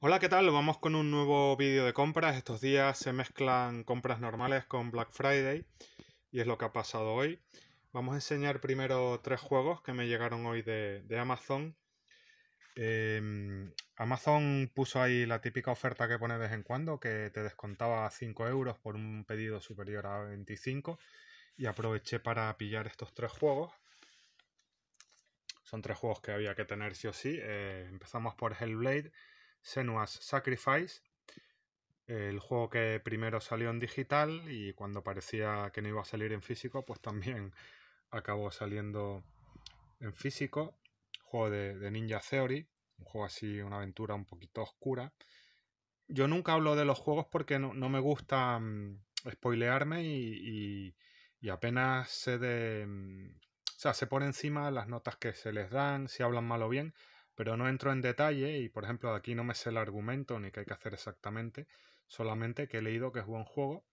Hola, ¿qué tal? Vamos con un nuevo vídeo de compras. Estos días se mezclan compras normales con Black Friday y es lo que ha pasado hoy. Vamos a enseñar primero tres juegos que me llegaron hoy de, Amazon. Em, Amazon puso ahí la típica oferta que pone de vez en cuando, que te descontaba 5 euros por un pedido superior a 25 y aproveché para pillar estos tres juegos. Son tres juegos que había que tener sí o sí. Eh, empezamos por Hellblade Senua's Sacrifice, el juego que primero salió en digital y cuando parecía que no iba a salir en físico, pues también acabó saliendo en físico. Juego de, Ninja Theory, un juego así, una aventura un poquito oscura. Yo nunca hablo de los juegos porque no, me gusta mm, spoilearme y, apenas sé de... Mm, o sea, se pone encima las notas que se les dan, si hablan mal o bien, pero no entro en detalle y, por ejemplo, aquí no me sé el argumento ni qué hay que hacer exactamente, solamente que he leído que es buen juego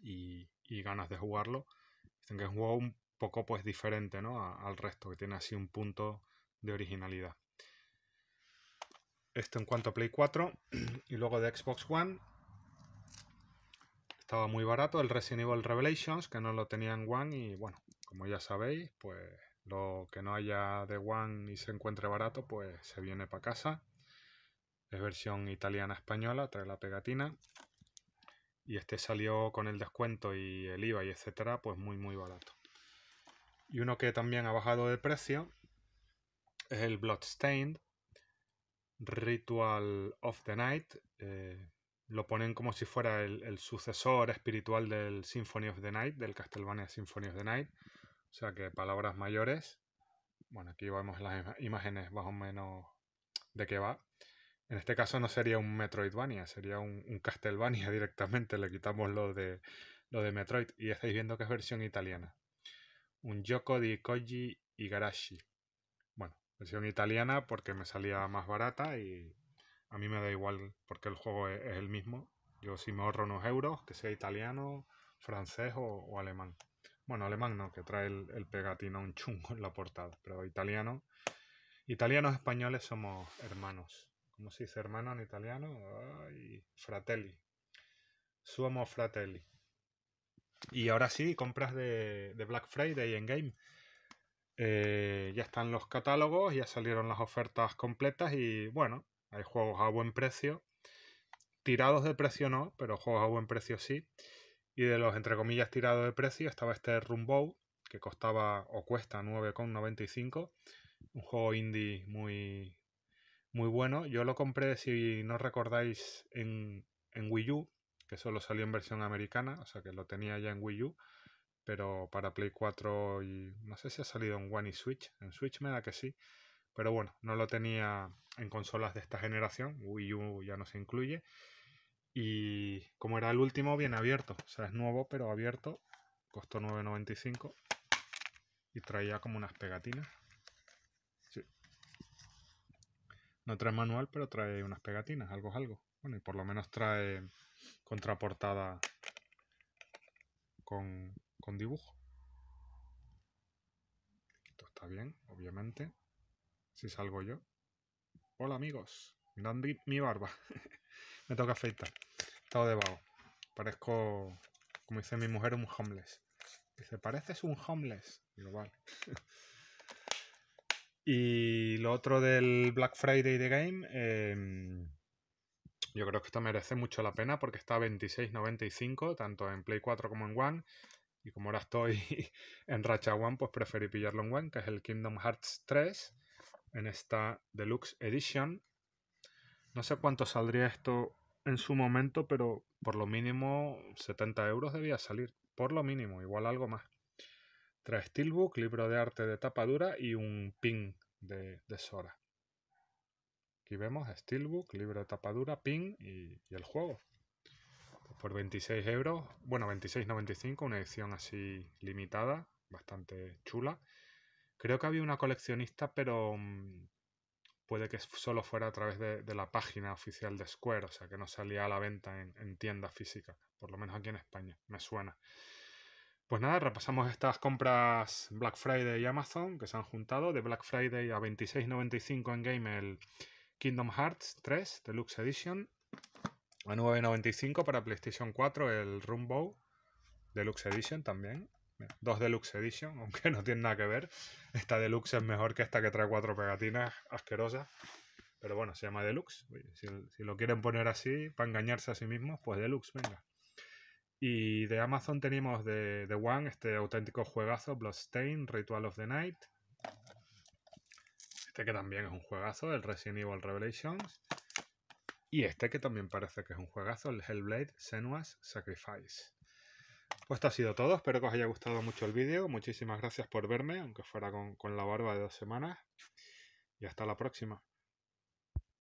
y, ganas de jugarlo. Dicen que es un juego un poco pues diferente ¿no? al resto, que tiene así un punto de originalidad. Esto en cuanto a Play 4 y luego de Xbox One. Estaba muy barato el Resident Evil Revelations, que no lo tenía en One y bueno, como ya sabéis, pues lo que no haya de One y se encuentre barato, pues se viene para casa. Es versión italiana-española, trae la pegatina. Y este salió con el descuento y el IVA y etcétera, pues muy muy barato. Y uno que también ha bajado de precio es el Bloodstained Ritual of the Night. Eh, lo ponen como si fuera el, sucesor espiritual del Symphony of the Night, del Castlevania Symphony of the Night. O sea que palabras mayores. Bueno, aquí vemos las imágenes más o menos de qué va. En este caso no sería un Metroidvania, sería un, un Castlevania directamente. Le quitamos lo de, lo de Metroid. Y estáis viendo que es versión italiana. Un Yoko di Koji Igarashi. Bueno, versión italiana porque me salía más barata y a mí me da igual porque el juego es, el mismo. Yo si me ahorro unos euros, que sea italiano, francés o alemán. Bueno, alemán no, que trae el, pegatino a un chungo en la portada, pero italiano. Italianos españoles somos hermanos. ¿Cómo se dice hermano en italiano? Ay, fratelli. Somos fratelli. Y ahora sí, compras de, Black Friday en Game. Eh, ya están los catálogos, ya salieron las ofertas completas y bueno, hay juegos a buen precio. Tirados de precio no, pero juegos a buen precio sí. Y de los, entre comillas, tirados de precio estaba este Rumbo, que costaba o cuesta 9,95. Un juego indie muy, muy bueno. Yo lo compré, si no recordáis, en, en Wii U, que solo salió en versión americana, o sea que lo tenía ya en Wii U, pero para Play 4 y no sé si ha salido en One y Switch, en Switch me da que sí, pero bueno, no lo tenía en consolas de esta generación, Wii U ya no se incluye, y como era el último, viene abierto. O sea, es nuevo, pero abierto. Costó 9.95. Y traía como unas pegatinas. Sí. No trae manual, pero trae unas pegatinas. Algo es algo. Bueno, y por lo menos trae contraportada con, dibujo. Esto está bien, obviamente. Si salgo yo. Hola amigos, mirad mi barba. Me toca afeitar. Estado de vago. Parezco, como dice mi mujer, un homeless. Dice, pareces un homeless. y lo otro del Black Friday de Game, em, yo creo que esto merece mucho la pena porque está a 26.95, tanto en Play 4 como en One. Y como ahora estoy en Racha One, pues preferí pillarlo en One, que es el Kingdom Hearts 3, en esta Deluxe Edition. No sé cuánto saldría esto en su momento, pero por lo mínimo 70 euros debía salir. Por lo mínimo, igual algo más. Trae Steelbook, libro de arte de tapa dura y un pin de, de Sora. Aquí vemos Steelbook, libro de tapa dura, pin y, el juego. por 26 euros, bueno, 26,95, una edición así limitada, bastante chula. Creo que había una coleccionista, pero mm, puede que solo fuera a través de, la página oficial de Square, o sea que no salía a la venta en, tienda física. por lo menos aquí en España, me suena. Pues nada, repasamos estas compras Black Friday y Amazon que se han juntado. De Black Friday a 26.95 en game el Kingdom Hearts 3 Deluxe Edition. A 9.95 para PlayStation 4 el Rumbo, Deluxe Edition también dos Deluxe Edition, aunque no tiene nada que ver. Esta Deluxe es mejor que esta que trae cuatro pegatinas asquerosas. Pero bueno, se llama Deluxe. Si, lo quieren poner así, para engañarse a sí mismos, pues Deluxe, venga. Y de Amazon tenemos de, One este auténtico juegazo, Bloodstain, Ritual of the Night. Este que también es un juegazo, el Resident Evil Revelations. Y este que también parece que es un juegazo, el Hellblade Senua's Sacrifice. Pues esto ha sido todo, espero que os haya gustado mucho el vídeo, muchísimas gracias por verme, aunque fuera con, con la barba de dos semanas, y hasta la próxima.